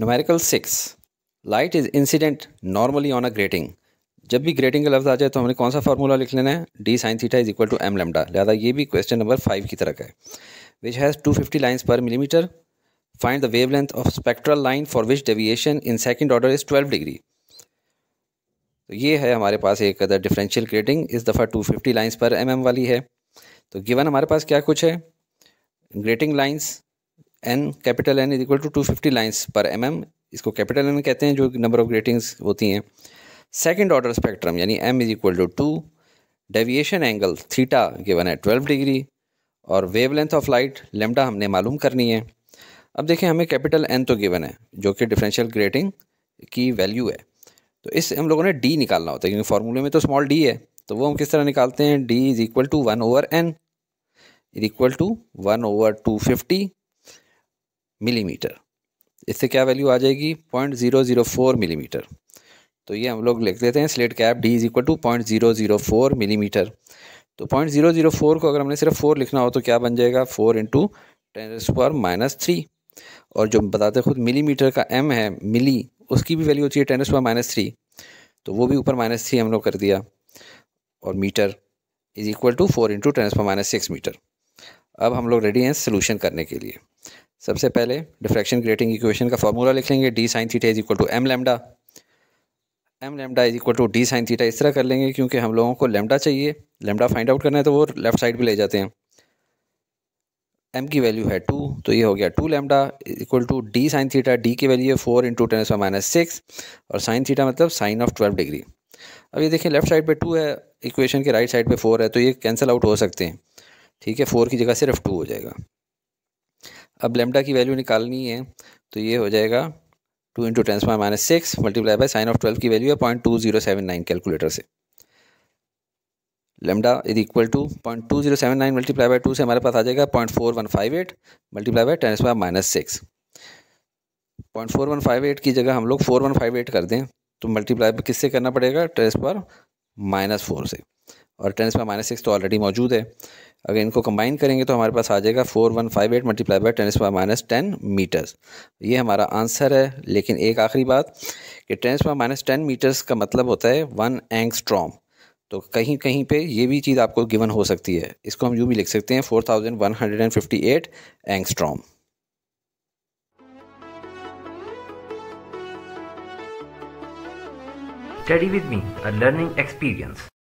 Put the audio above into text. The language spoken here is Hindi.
numerical six light is incident normally on a grating जब भी ग्रेटिंग का लफ्ज़ आ जाए तो हमने कौन सा फार्मूला लिख लेना है d sine theta is equal to m lambda लिहाजा ये भी क्वेश्चन नंबर फाइव की तरह है which has two fifty lines per millimetre find the wavelength of spectral line for which deviation in second order is twelve degree तो ये है हमारे पास एक अदर डिफरेंशियल ग्रेटिंग इस दफ़ा two fifty lines per m m वाली है तो गिवन हमारे पास क्या कुछ है grating lines N capital N is equal to two fifty lines per m mm, इसको कैपिटल एन कहते हैं जो नंबर ऑफ ग्रेटिंग्स होती हैं सेकेंड ऑर्डर स्पेक्ट्रम यानी m is equal to two deviation angle theta given है ट्वेल्व डिग्री और wavelength of light lambda हमने मालूम करनी है अब देखें हमें कैपिटल एन तो गिवन है जो कि डिफरेंशियल ग्रेटिंग की वैल्यू है तो इस हम लोगों ने डी निकालना होता है क्योंकि फार्मूले में तो स्मॉल डी है तो वो हम किस तरह निकालते हैं d is equal to one over N is equal to one over two fifty millimetre इससे क्या वैल्यू आ जाएगी point zero zero four millimetre तो ये हम लोग लिख देते हैं slate cap D is equal to point zero zero four millimetre तो पॉइंट ज़ीरो ज़ीरो फोर को अगर हमने सिर्फ फोर लिखना हो तो क्या बन जाएगा four into ten square minus three और जो बताते खुद मिलीमीटर का एम है मिली उसकी भी वैल्यू होती है टेन स्क्वायर माइनस थ्री तो वो भी ऊपर माइनस थ्री हम लोग कर दिया और metre is equal to four into ten square minus six metre अब हम लोग रेडी हैं सोल्यूशन करने के लिए सबसे पहले डिफ्रैक्शन ग्रेटिंग इक्वेशन का फॉर्मूला लिख लेंगे d sine theta is equal to m lambda m lambda is equal to d sine theta इस तरह कर लेंगे क्योंकि हम लोगों को लेमडा चाहिए लेमडा फाइंड आउट करना है तो वो लेफ्ट साइड भी ले जाते हैं एम की वैल्यू है टू तो ये हो गया two lambda equal to d sine theta d की वैल्यू है four into ten S minus six और साइन थीटा मतलब साइन ऑफ ट्वेल्व डिग्री अब ये देखिए लेफ्ट साइड पे टू है इक्वेशन के राइट साइड पे फोर है तो ये कैंसिल आउट हो सकते हैं ठीक है फोर की जगह सिर्फ टू हो जाएगा अब लेमडा की वैल्यू निकालनी है तो ये हो जाएगा two into tens pi minus six multiply by sine of twelve की वैल्यू है point two zero seven nine calculator से lambda is equal to point two zero seven nine multiply by two से हमारे पास आ जाएगा point four one five eight multiply by tens pi minus six point four one five eight की जगह हम लोग फोर वन फाइव एट कर दें तो मल्टीप्लाई किससे करना पड़ेगा टेंस पर माइनस फोर से और टेंस पर माइनस सिक्स तो ऑलरेडी मौजूद है अगर इनको कंबाइन करेंगे तो हमारे पास आ जाएगा four one five eight multiply by ten power minus ten metres ये हमारा आंसर है लेकिन एक आखिरी बात कि ten power minus ten metres का मतलब होता है वन एंग स्ट्रॉम तो कहीं कहीं पे ये भी चीज़ आपको गिवन हो सकती है इसको हम यूँ भी लिख सकते हैं four thousand one hundred and fifty eight angstrom Study with me, a